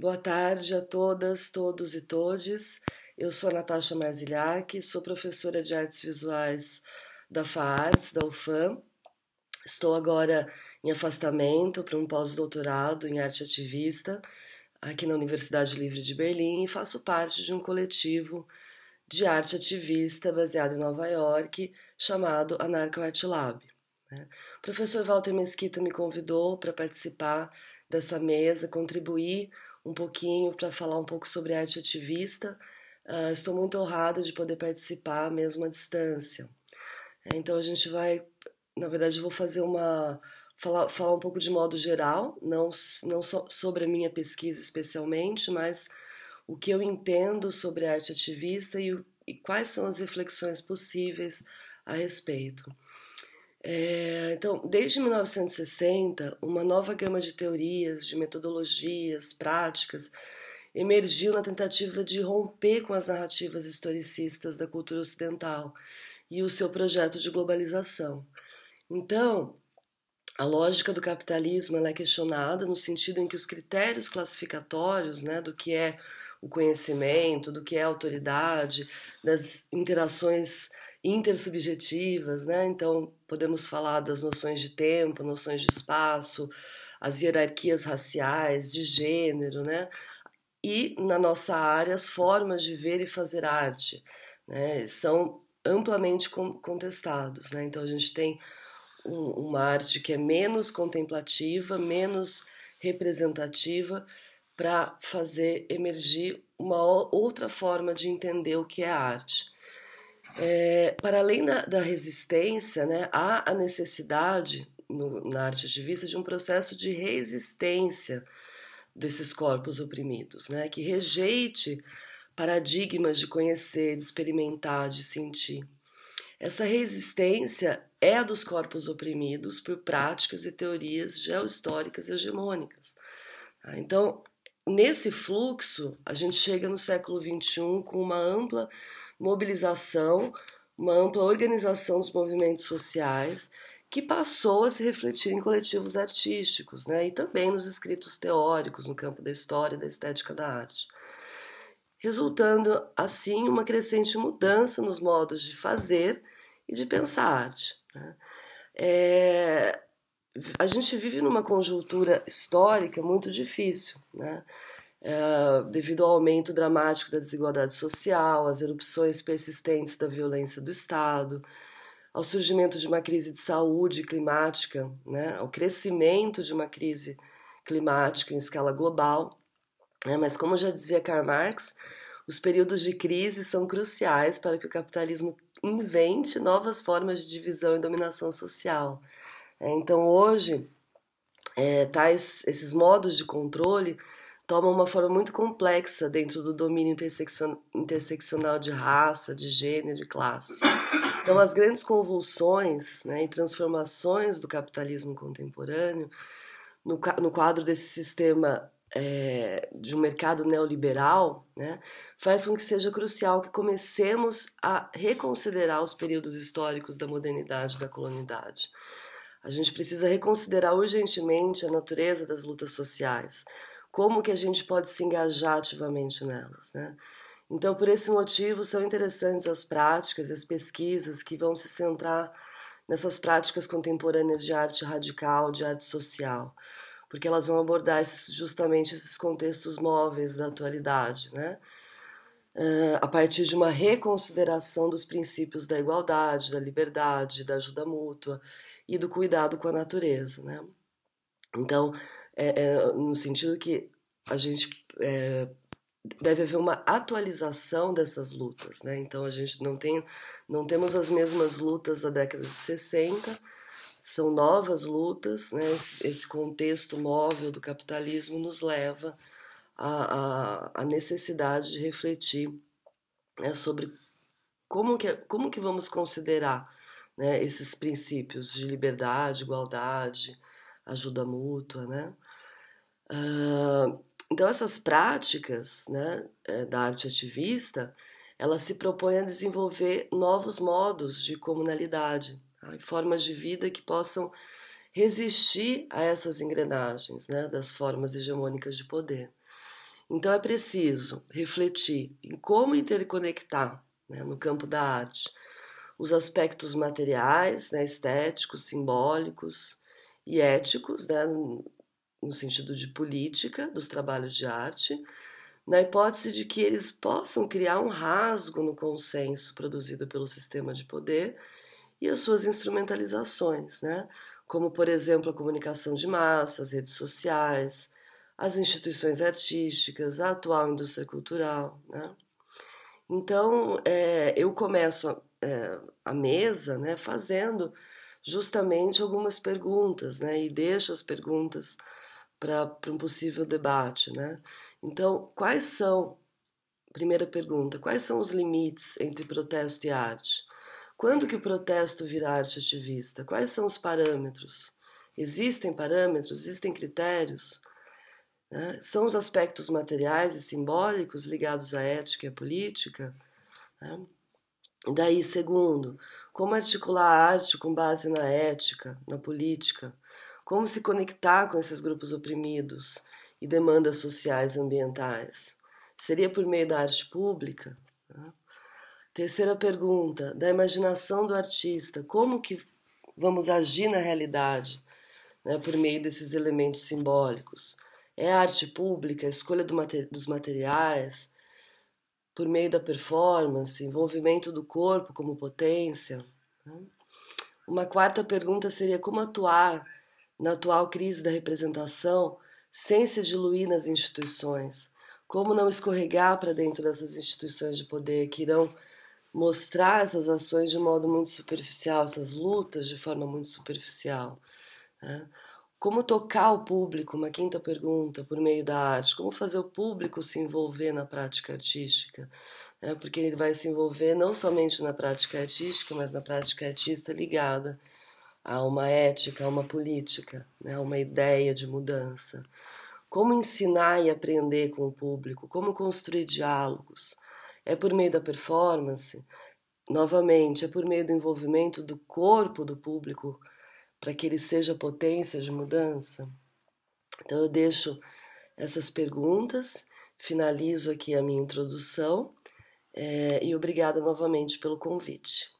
Boa tarde a todas, todos e todes. Eu sou a Natasha Marzilhac, sou professora de artes visuais da FAARTES, da UFAM. Estou agora em afastamento para um pós-doutorado em arte ativista aqui na Universidade Livre de Berlim e faço parte de um coletivo de arte ativista baseado em Nova York chamado Anarcho Art Lab. Né. O professor Walter Mesquita me convidou para participar dessa mesa, contribuir um pouquinho para falar um pouco sobre arte ativista. Uh, estou muito honrada de poder participar mesmo à distância. É, então a gente vai, na verdade, eu vou fazer uma falar, falar um pouco de modo geral, não não só sobre a minha pesquisa especialmente, mas o que eu entendo sobre arte ativista e, e quais são as reflexões possíveis a respeito. É, então, desde 1960, uma nova gama de teorias, de metodologias, práticas emergiu na tentativa de romper com as narrativas historicistas da cultura ocidental e o seu projeto de globalização. Então, a lógica do capitalismo é questionada no sentido em que os critérios classificatórios né, do que é o conhecimento, do que é autoridade, das interações intersubjetivas, né? Então, podemos falar das noções de tempo, noções de espaço, as hierarquias raciais, de gênero, né? E na nossa área, as formas de ver e fazer arte, né? São amplamente contestados, né? Então, a gente tem um, uma arte que é menos contemplativa, menos representativa para fazer emergir uma outra forma de entender o que é arte. É, para além da, da resistência, né, há a necessidade no, na arte ativista de um processo de resistência desses corpos oprimidos, né, que rejeite paradigmas de conhecer, de experimentar, de sentir. Essa resistência é a dos corpos oprimidos por práticas e teorias geohistóricas hegemônicas. Tá? Então, nesse fluxo, a gente chega no século XXI com uma ampla mobilização, uma ampla organização dos movimentos sociais, que passou a se refletir em coletivos artísticos né, e também nos escritos teóricos no campo da história e da estética da arte. Resultando, assim, uma crescente mudança nos modos de fazer e de pensar a arte. Né. É, a gente vive numa conjuntura histórica muito difícil. Né? Ah, devido ao aumento dramático da desigualdade social, às erupções persistentes da violência do Estado, ao surgimento de uma crise de saúde climática, né, ao crescimento de uma crise climática em escala global. Né, mas, como já dizia Karl Marx, os períodos de crise são cruciais para que o capitalismo invente novas formas de divisão e dominação social. É, então, hoje, é, tais, esses modos de controle toma uma forma muito complexa dentro do domínio interseccional de raça, de gênero e classe. Então, as grandes convulsões né, e transformações do capitalismo contemporâneo, no, no quadro desse sistema é, de um mercado neoliberal, né, faz com que seja crucial que comecemos a reconsiderar os períodos históricos da modernidade e da colonidade. A gente precisa reconsiderar urgentemente a natureza das lutas sociais, como que a gente pode se engajar ativamente nelas, né? Então, por esse motivo, são interessantes as práticas, as pesquisas que vão se centrar nessas práticas contemporâneas de arte radical, de arte social, porque elas vão abordar esses, justamente esses contextos móveis da atualidade, né? Uh, a partir de uma reconsideração dos princípios da igualdade, da liberdade, da ajuda mútua e do cuidado com a natureza, né? Então, é, é, no sentido que a gente é, deve haver uma atualização dessas lutas, né? Então a gente não tem, não temos as mesmas lutas da década de 60, são novas lutas, né? Esse contexto móvel do capitalismo nos leva à, à, à necessidade de refletir né, sobre como que, como que vamos considerar né, esses princípios de liberdade, igualdade, ajuda mútua, né? Uh, então essas práticas né, é, da arte ativista, elas se propõem a desenvolver novos modos de comunalidade, tá? formas de vida que possam resistir a essas engrenagens né, das formas hegemônicas de poder. Então é preciso refletir em como interconectar né, no campo da arte os aspectos materiais, né, estéticos, simbólicos, e éticos, né, no sentido de política dos trabalhos de arte, na hipótese de que eles possam criar um rasgo no consenso produzido pelo sistema de poder e as suas instrumentalizações, né? como, por exemplo, a comunicação de massa, as redes sociais, as instituições artísticas, a atual indústria cultural. Né? Então, é, eu começo a, é, a mesa né, fazendo justamente algumas perguntas, né? E deixo as perguntas para um possível debate, né? Então, quais são, primeira pergunta, quais são os limites entre protesto e arte? Quando que o protesto vira arte ativista? Quais são os parâmetros? Existem parâmetros? Existem critérios? Né? São os aspectos materiais e simbólicos ligados à ética e à política? Né? Daí, segundo, como articular a arte com base na ética, na política, como se conectar com esses grupos oprimidos e demandas sociais e ambientais. Seria por meio da arte pública? Terceira pergunta, da imaginação do artista, como que vamos agir na realidade né, por meio desses elementos simbólicos? É a arte pública, a escolha do mater dos materiais, por meio da performance, envolvimento do corpo como potência. Né? Uma quarta pergunta seria como atuar na atual crise da representação sem se diluir nas instituições? Como não escorregar para dentro dessas instituições de poder que irão mostrar essas ações de modo muito superficial, essas lutas de forma muito superficial? Né? Como tocar o público? Uma quinta pergunta, por meio da arte. Como fazer o público se envolver na prática artística? É, porque ele vai se envolver não somente na prática artística, mas na prática artista ligada a uma ética, a uma política, né, a uma ideia de mudança. Como ensinar e aprender com o público? Como construir diálogos? É por meio da performance? Novamente, é por meio do envolvimento do corpo do público para que ele seja potência de mudança? Então eu deixo essas perguntas, finalizo aqui a minha introdução é, e obrigada novamente pelo convite.